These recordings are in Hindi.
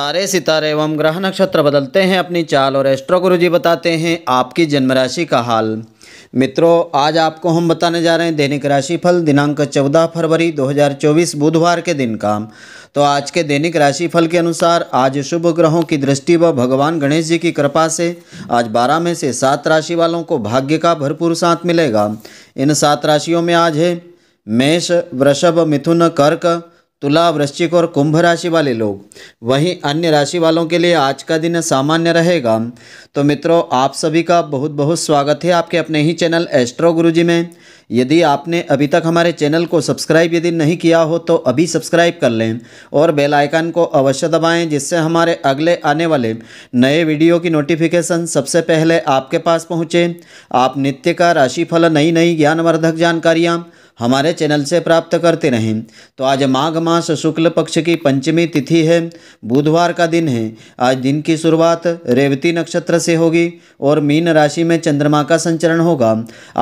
तारे सितारे एवं ग्रह नक्षत्र बदलते हैं अपनी चाल और एस्ट्रो गुरु जी बताते हैं आपकी जन्म राशि का हाल मित्रों आज आपको हम बताने जा रहे हैं दैनिक राशिफल दिनांक 14 फरवरी 2024 बुधवार के दिन का तो आज के दैनिक राशिफल के अनुसार आज शुभ ग्रहों की दृष्टि व भगवान गणेश जी की कृपा से आज बारह में से सात राशि वालों को भाग्य का भरपूर साथ मिलेगा इन सात राशियों में आज है मेष वृषभ मिथुन कर्क तुला वृश्चिक और कुंभ राशि वाले लोग वहीं अन्य राशि वालों के लिए आज का दिन सामान्य रहेगा तो मित्रों आप सभी का बहुत बहुत स्वागत है आपके अपने ही चैनल एस्ट्रो गुरुजी में यदि आपने अभी तक हमारे चैनल को सब्सक्राइब यदि नहीं किया हो तो अभी सब्सक्राइब कर लें और बेल आइकन को अवश्य दबाएं जिससे हमारे अगले आने वाले नए वीडियो की नोटिफिकेशन सबसे पहले आपके पास पहुँचें आप नित्य का राशिफल नई नई ज्ञानवर्धक जानकारियाँ हमारे चैनल से प्राप्त करते रहें तो आज माघ मास शुक्ल पक्ष की पंचमी तिथि है बुधवार का दिन है आज दिन की शुरुआत रेवती नक्षत्र से होगी और मीन राशि में चंद्रमा का संचरण होगा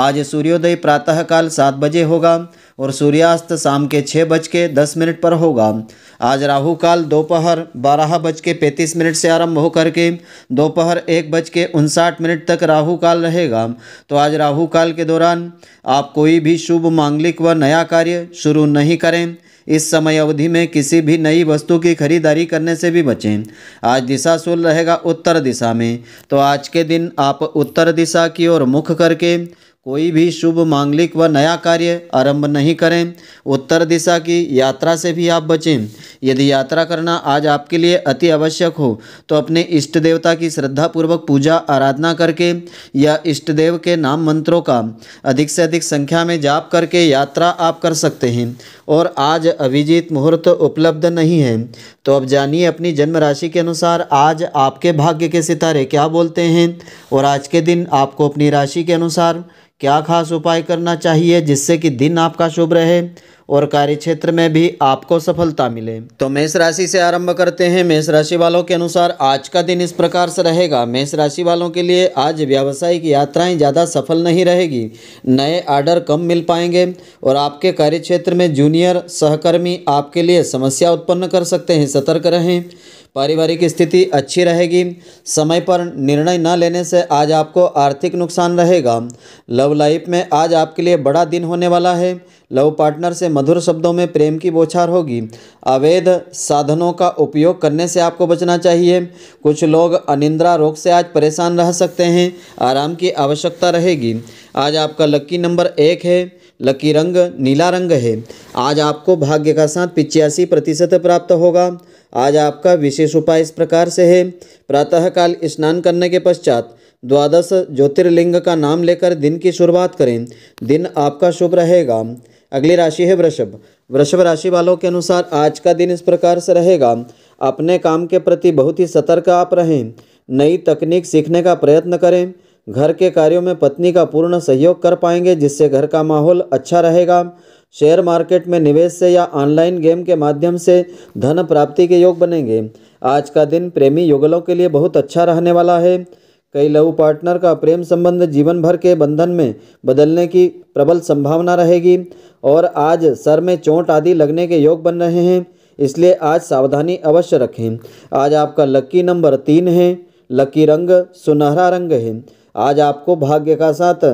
आज सूर्योदय प्रातःकाल सात बजे होगा और सूर्यास्त शाम के छः बज के दस मिनट पर होगा आज राहु काल दोपहर बारह बज के पैंतीस मिनट से आरंभ होकर के दोपहर एक बज के उनसाठ मिनट तक राहु काल रहेगा तो आज राहु काल के दौरान आप कोई भी शुभ मांगलिक व नया कार्य शुरू नहीं करें इस समय अवधि में किसी भी नई वस्तु की खरीदारी करने से भी बचें आज दिशा सुल रहेगा उत्तर दिशा में तो आज के दिन आप उत्तर दिशा की ओर मुख करके कोई भी शुभ मांगलिक व नया कार्य आरंभ नहीं करें उत्तर दिशा की यात्रा से भी आप बचें यदि यात्रा करना आज आपके लिए अति आवश्यक हो तो अपने इष्ट देवता की श्रद्धापूर्वक पूजा आराधना करके या इष्ट देव के नाम मंत्रों का अधिक से अधिक संख्या में जाप करके यात्रा आप कर सकते हैं और आज अभिजीत मुहूर्त उपलब्ध नहीं है तो अब जानिए अपनी जन्म राशि के अनुसार आज आपके भाग्य के सितारे क्या बोलते हैं और आज के दिन आपको अपनी राशि के अनुसार क्या खास उपाय करना चाहिए जिससे कि दिन आपका शुभ रहे और कार्य क्षेत्र में भी आपको सफलता मिले तो मेष राशि से आरंभ करते हैं मेष राशि वालों के अनुसार आज का दिन इस प्रकार से रहेगा मेष राशि वालों के लिए आज व्यावसायिक यात्राएं ज़्यादा सफल नहीं रहेगी नए आर्डर कम मिल पाएंगे और आपके कार्य क्षेत्र में जूनियर सहकर्मी आपके लिए समस्या उत्पन्न कर सकते हैं सतर्क रहें पारिवारिक स्थिति अच्छी रहेगी समय पर निर्णय न लेने से आज आपको आर्थिक नुकसान रहेगा लव लाइफ में आज आपके लिए बड़ा दिन होने वाला है लव पार्टनर से मधुर शब्दों में प्रेम की बोछार होगी अवैध साधनों का उपयोग करने से आपको बचना चाहिए कुछ लोग अनिंद्रा रोग से आज परेशान रह सकते हैं आराम की आवश्यकता रहेगी आज आपका लकी नंबर एक है लकी रंग नीला रंग है आज आपको भाग्य का साथ पिचासी प्रतिशत प्राप्त होगा आज आपका विशेष उपाय इस प्रकार से है प्रातःकाल स्नान करने के पश्चात द्वादश ज्योतिर्लिंग का नाम लेकर दिन की शुरुआत करें दिन आपका शुभ रहेगा अगली राशि है वृषभ वृषभ राशि वालों के अनुसार आज का दिन इस प्रकार से रहेगा अपने काम के प्रति बहुत ही सतर्क आप रहें नई तकनीक सीखने का प्रयत्न करें घर के कार्यों में पत्नी का पूर्ण सहयोग कर पाएंगे जिससे घर का माहौल अच्छा रहेगा शेयर मार्केट में निवेश से या ऑनलाइन गेम के माध्यम से धन प्राप्ति के योग बनेंगे आज का दिन प्रेमी युगलों के लिए बहुत अच्छा रहने वाला है कई लव पार्टनर का प्रेम संबंध जीवन भर के बंधन में बदलने की प्रबल संभावना रहेगी और आज सर में चोट आदि लगने के योग बन रहे हैं इसलिए आज सावधानी अवश्य रखें आज आपका लकी नंबर तीन है लकी रंग सुनहरा रंग है आज आपको भाग्य का साथ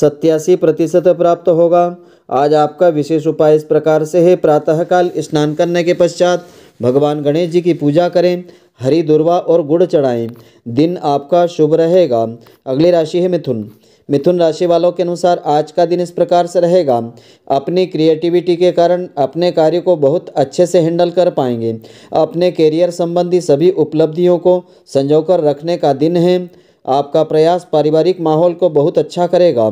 सत्यासी प्रतिशत प्राप्त होगा आज आपका विशेष उपाय इस प्रकार से है प्रातःकाल स्नान करने के पश्चात भगवान गणेश जी की पूजा करें हरी दुर्वा और गुड़ चढ़ाएं दिन आपका शुभ रहेगा अगली राशि है मिथुन मिथुन राशि वालों के अनुसार आज का दिन इस प्रकार से रहेगा अपनी क्रिएटिविटी के कारण अपने कार्य को बहुत अच्छे से हैंडल कर पाएंगे अपने करियर संबंधी सभी उपलब्धियों को संजोकर रखने का दिन है आपका प्रयास पारिवारिक माहौल को बहुत अच्छा करेगा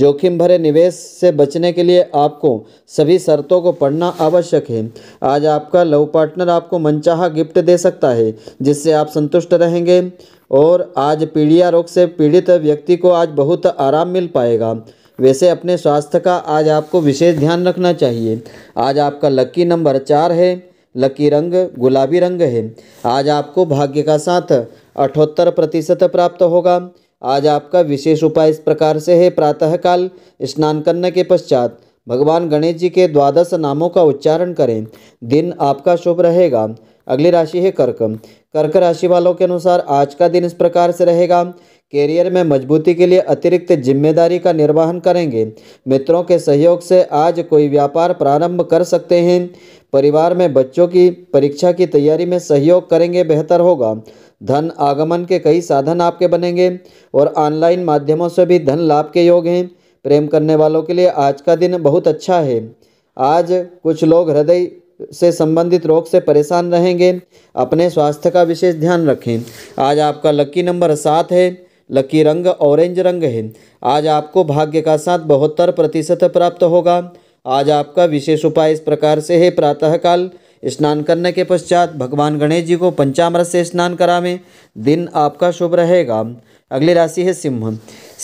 जोखिम भरे निवेश से बचने के लिए आपको सभी शर्तों को पढ़ना आवश्यक है आज आपका लव पार्टनर आपको मनचाहा गिफ्ट दे सकता है जिससे आप संतुष्ट रहेंगे और आज पीड़िया रोग से पीड़ित व्यक्ति को आज बहुत आराम मिल पाएगा वैसे अपने स्वास्थ्य का आज आपको विशेष ध्यान रखना चाहिए आज आपका लक्की नंबर चार है लकी रंग गुलाबी रंग है आज आपको भाग्य का साथ अठहत्तर प्रतिशत प्राप्त होगा आज आपका विशेष उपाय इस प्रकार से है प्रातःकाल स्नान करने के पश्चात भगवान गणेश जी के द्वादश नामों का उच्चारण करें दिन आपका शुभ रहेगा अगली राशि है कर्क कर्क राशि वालों के अनुसार आज का दिन इस प्रकार से रहेगा कैरियर में मजबूती के लिए अतिरिक्त जिम्मेदारी का निर्वहन करेंगे मित्रों के सहयोग से आज कोई व्यापार प्रारंभ कर सकते हैं परिवार में बच्चों की परीक्षा की तैयारी में सहयोग करेंगे बेहतर होगा धन आगमन के कई साधन आपके बनेंगे और ऑनलाइन माध्यमों से भी धन लाभ के योग हैं प्रेम करने वालों के लिए आज का दिन बहुत अच्छा है आज कुछ लोग हृदय से संबंधित रोग से परेशान रहेंगे अपने स्वास्थ्य का विशेष ध्यान रखें आज आपका लकी नंबर सात है लकी रंग ऑरेंज रंग है आज आपको भाग्य का साथ बहत्तर प्रतिशत प्राप्त होगा आज आपका विशेष उपाय इस प्रकार से है प्रातःकाल स्नान करने के पश्चात भगवान गणेश जी को पंचामृत से स्नान करावें दिन आपका शुभ रहेगा अगली राशि है सिंह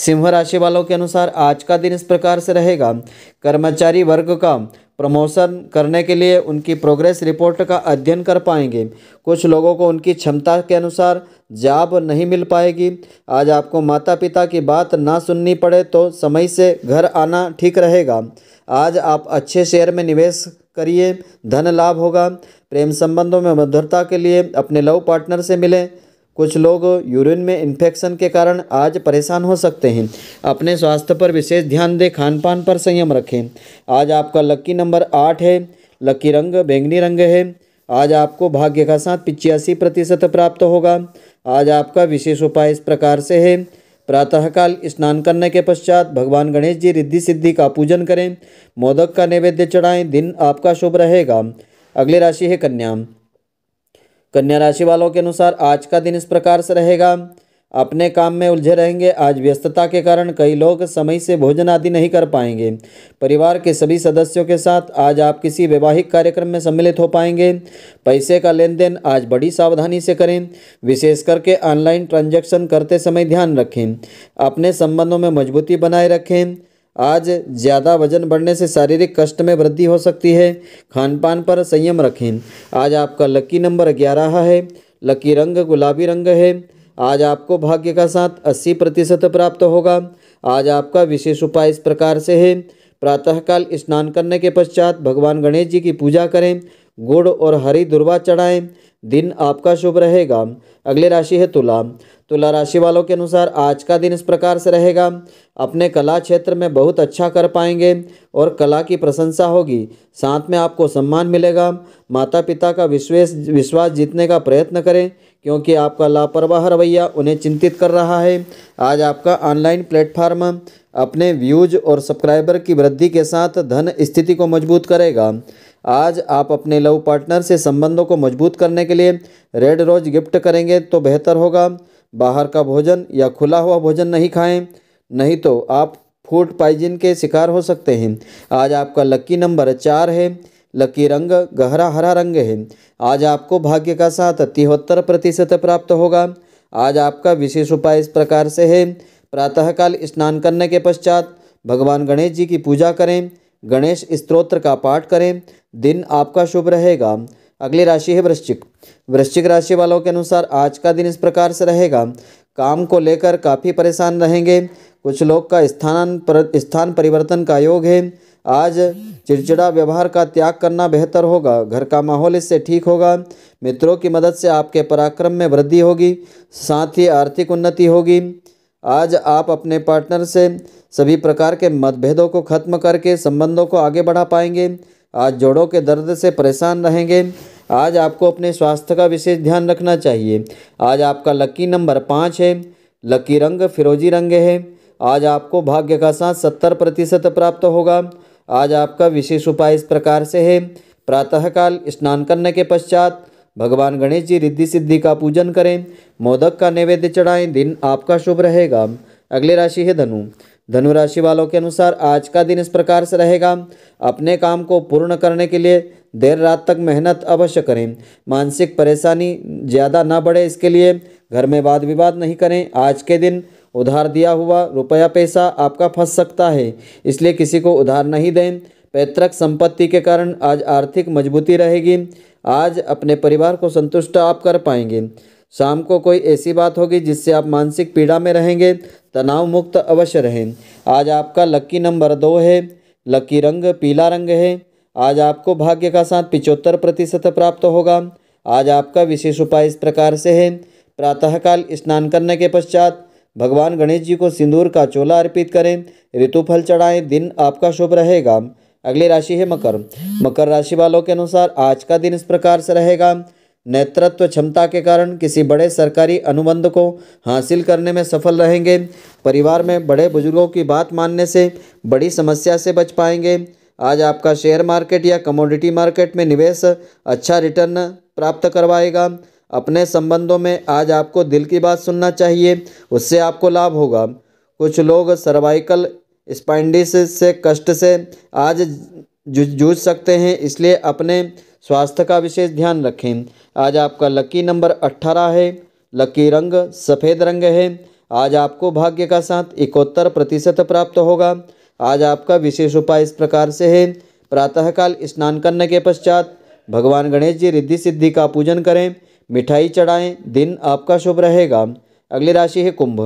सिंह राशि वालों के अनुसार आज का दिन इस प्रकार से रहेगा कर्मचारी वर्ग का प्रमोशन करने के लिए उनकी प्रोग्रेस रिपोर्ट का अध्ययन कर पाएंगे कुछ लोगों को उनकी क्षमता के अनुसार जॉब नहीं मिल पाएगी आज आपको माता पिता की बात ना सुननी पड़े तो समय से घर आना ठीक रहेगा आज आप अच्छे शेयर में निवेश करिए धन लाभ होगा प्रेम संबंधों में मधुरता के लिए अपने लव पार्टनर से मिलें कुछ लोग यूरिन में इन्फेक्शन के कारण आज परेशान हो सकते हैं अपने स्वास्थ्य पर विशेष ध्यान दें खान पान पर संयम रखें आज आपका लक्की नंबर आठ है लक्की रंग बैंगनी रंग है आज आपको भाग्य का साथ पिचासी प्रतिशत प्राप्त होगा आज आपका विशेष उपाय इस प्रकार से है प्रातःकाल स्नान करने के पश्चात भगवान गणेश जी रिद्धि सिद्धि का पूजन करें मोदक का नैवेद्य चढ़ाएं दिन आपका शुभ रहेगा अगली राशि है कन्या कन्या राशि वालों के अनुसार आज का दिन इस प्रकार से रहेगा अपने काम में उलझे रहेंगे आज व्यस्तता के कारण कई लोग समय से भोजन आदि नहीं कर पाएंगे परिवार के सभी सदस्यों के साथ आज आप किसी वैवाहिक कार्यक्रम में सम्मिलित हो पाएंगे पैसे का लेन देन आज बड़ी सावधानी से करें विशेष करके ऑनलाइन ट्रांजैक्शन करते समय ध्यान रखें अपने संबंधों में मजबूती बनाए रखें आज ज़्यादा वजन बढ़ने से शारीरिक कष्ट में वृद्धि हो सकती है खान पान पर संयम रखें आज आपका लकी नंबर ग्यारह है लकी रंग गुलाबी रंग है आज आपको भाग्य का साथ अस्सी प्रतिशत प्राप्त होगा आज आपका विशेष उपाय इस प्रकार से है प्रातःकाल स्नान करने के पश्चात भगवान गणेश जी की पूजा करें गुड़ और हरी दुर्वा चढ़ाएँ दिन आपका शुभ रहेगा अगली राशि है तुला तुला राशि वालों के अनुसार आज का दिन इस प्रकार से रहेगा अपने कला क्षेत्र में बहुत अच्छा कर पाएंगे और कला की प्रशंसा होगी साथ में आपको सम्मान मिलेगा माता पिता का विश्वेश विश्वास जीतने का प्रयत्न करें क्योंकि आपका लापरवाह रवैया उन्हें चिंतित कर रहा है आज आपका ऑनलाइन प्लेटफार्म अपने व्यूज और सब्सक्राइबर की वृद्धि के साथ धन स्थिति को मजबूत करेगा आज आप अपने लव पार्टनर से संबंधों को मजबूत करने के लिए रेड रोज गिफ्ट करेंगे तो बेहतर होगा बाहर का भोजन या खुला हुआ भोजन नहीं खाएं नहीं तो आप फूड पाइजिन के शिकार हो सकते हैं आज आपका लकी नंबर चार है लकी रंग गहरा हरा रंग है आज आपको भाग्य का साथ तिहत्तर प्रतिशत प्राप्त होगा आज आपका विशेष उपाय इस प्रकार से है प्रातःकाल स्नान करने के पश्चात भगवान गणेश जी की पूजा करें गणेश स्त्रोत्र का पाठ करें दिन आपका शुभ रहेगा अगली राशि है वृश्चिक वृश्चिक राशि वालों के अनुसार आज का दिन इस प्रकार से रहेगा काम को लेकर काफ़ी परेशान रहेंगे कुछ लोग का स्थान पर स्थान परिवर्तन का योग है आज चिड़चिड़ा व्यवहार का त्याग करना बेहतर होगा घर का माहौल इससे ठीक होगा मित्रों की मदद से आपके पराक्रम में वृद्धि होगी साथ ही आर्थिक उन्नति होगी आज आप अपने पार्टनर से सभी प्रकार के मतभेदों को खत्म करके संबंधों को आगे बढ़ा पाएंगे आज जोड़ों के दर्द से परेशान रहेंगे आज आपको अपने स्वास्थ्य का विशेष ध्यान रखना चाहिए आज आपका लकी नंबर पाँच है लकी रंग फिरोजी रंग है आज आपको भाग्य का साथ सत्तर प्रतिशत प्राप्त होगा आज आपका विशेष उपाय इस प्रकार से है प्रातःकाल स्नान करने के पश्चात भगवान गणेश जी रिद्धि सिद्धि का पूजन करें मोदक का नैवेद्य चढ़ाएं दिन आपका शुभ रहेगा अगली राशि है धनु धनु राशि वालों के अनुसार आज का दिन इस प्रकार से रहेगा अपने काम को पूर्ण करने के लिए देर रात तक मेहनत अवश्य करें मानसिक परेशानी ज़्यादा ना बढ़े इसके लिए घर में वाद विवाद नहीं करें आज के दिन उधार दिया हुआ रुपया पैसा आपका फंस सकता है इसलिए किसी को उधार नहीं दें पैतृक संपत्ति के कारण आज आर्थिक मजबूती रहेगी आज अपने परिवार को संतुष्ट आप कर पाएंगे शाम को कोई ऐसी बात होगी जिससे आप मानसिक पीड़ा में रहेंगे तनाव मुक्त अवश्य रहें आज आपका लक्की नंबर दो है लक्की रंग पीला रंग है आज आपको भाग्य का साथ पिचहत्तर प्रतिशत प्राप्त होगा आज आपका विशेष उपाय इस प्रकार से है प्रातःकाल स्नान करने के पश्चात भगवान गणेश जी को सिंदूर का चोला अर्पित करें ऋतुफल चढ़ाएं दिन आपका शुभ रहेगा अगली राशि है मकर मकर राशि वालों के अनुसार आज का दिन इस प्रकार से रहेगा नेतृत्व क्षमता के कारण किसी बड़े सरकारी अनुबंध को हासिल करने में सफल रहेंगे परिवार में बड़े बुजुर्गों की बात मानने से बड़ी समस्या से बच पाएंगे आज आपका शेयर मार्केट या कमोडिटी मार्केट में निवेश अच्छा रिटर्न प्राप्त करवाएगा अपने संबंधों में आज आपको दिल की बात सुनना चाहिए उससे आपको लाभ होगा कुछ लोग सर्वाइकल स्पाइंडिस से कष्ट से आज जूझ सकते हैं इसलिए अपने स्वास्थ्य का विशेष ध्यान रखें आज आपका लकी नंबर अट्ठारह है लकी रंग सफ़ेद रंग है आज आपको भाग्य का साथ इकहत्तर प्रतिशत प्राप्त होगा आज आपका विशेष उपाय इस प्रकार से है प्रातःकाल स्नान करने के पश्चात भगवान गणेश जी रिद्धि सिद्धि का पूजन करें मिठाई चढ़ाएं दिन आपका शुभ रहेगा अगली राशि है कुंभ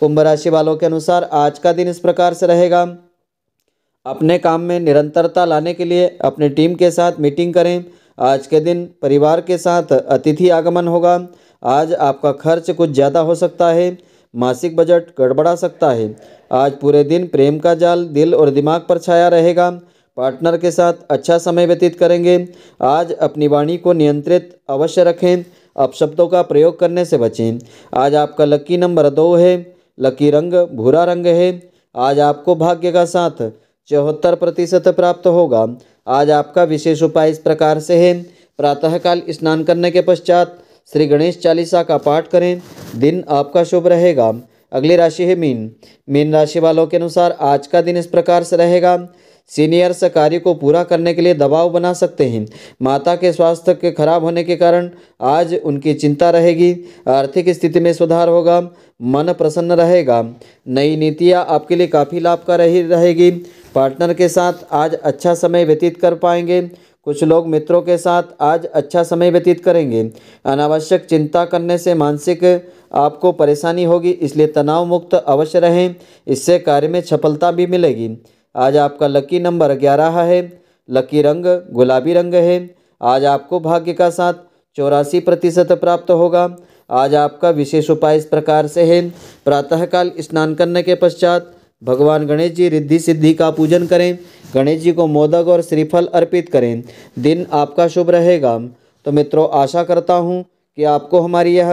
कुंभ राशि वालों के अनुसार आज का दिन इस प्रकार से रहेगा अपने काम में निरंतरता लाने के लिए अपने टीम के साथ मीटिंग करें आज के दिन परिवार के साथ अतिथि आगमन होगा आज आपका खर्च कुछ ज़्यादा हो सकता है मासिक बजट गड़बड़ा सकता है आज पूरे दिन प्रेम का जाल दिल और दिमाग पर छाया रहेगा पार्टनर के साथ अच्छा समय व्यतीत करेंगे आज अपनी वाणी को नियंत्रित अवश्य रखें अपशब्दों का प्रयोग करने से बचें आज आपका लकी नंबर दो है लकी रंग भूरा रंग है आज आपको भाग्य का साथ चौहत्तर प्रतिशत प्राप्त होगा आज आपका विशेष उपाय इस प्रकार से है प्रातःकाल स्नान करने के पश्चात श्री गणेश चालीसा का पाठ करें दिन आपका शुभ रहेगा अगली राशि है मीन मीन राशि वालों के अनुसार आज का दिन इस प्रकार से रहेगा सीनियर्स कार्य को पूरा करने के लिए दबाव बना सकते हैं माता के स्वास्थ्य के खराब होने के कारण आज उनकी चिंता रहेगी आर्थिक स्थिति में सुधार होगा मन प्रसन्न रहेगा नई नीतियाँ आपके लिए काफ़ी लाभकारी का रहेगी पार्टनर के साथ आज अच्छा समय व्यतीत कर पाएंगे कुछ लोग मित्रों के साथ आज अच्छा समय व्यतीत करेंगे अनावश्यक चिंता करने से मानसिक आपको परेशानी होगी इसलिए तनाव मुक्त अवश्य रहें इससे कार्य में सफलता भी मिलेगी आज आपका लकी नंबर ग्यारह है लकी रंग गुलाबी रंग है आज आपको भाग्य का साथ चौरासी प्रतिशत प्राप्त होगा आज आपका विशेष उपाय इस प्रकार से है प्रातःकाल स्नान करने के पश्चात भगवान गणेश जी रिद्धि सिद्धि का पूजन करें गणेश जी को मोदक और श्रीफल अर्पित करें दिन आपका शुभ रहेगा तो मित्रों आशा करता हूँ कि आपको हमारी यह